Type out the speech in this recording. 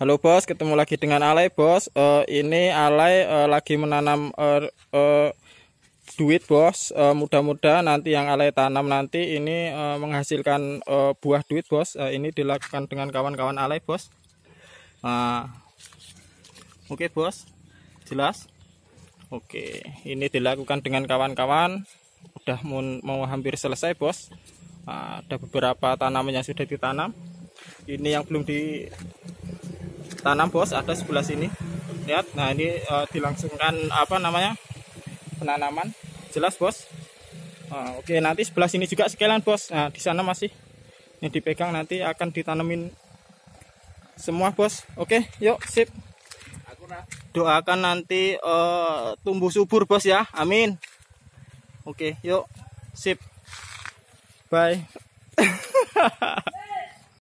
Halo bos, ketemu lagi dengan Alay bos. Uh, ini Alay uh, lagi menanam uh, uh, duit bos. Uh, Mudah-mudahan nanti yang Alay tanam nanti ini uh, menghasilkan uh, buah duit bos. Uh, ini dilakukan dengan kawan-kawan Alay bos. Uh, Oke okay, bos, jelas. Oke, okay. ini dilakukan dengan kawan-kawan. Udah mau, mau hampir selesai bos. Uh, ada beberapa tanaman yang sudah ditanam. Ini yang belum di tanam bos ada sebelah sini lihat nah ini e, dilangsungkan apa namanya penanaman jelas bos nah, oke nanti sebelah sini juga sekalian bos nah di sana masih yang dipegang nanti akan ditanemin semua bos oke yuk sip doakan nanti e, tumbuh subur bos ya amin oke yuk sip bye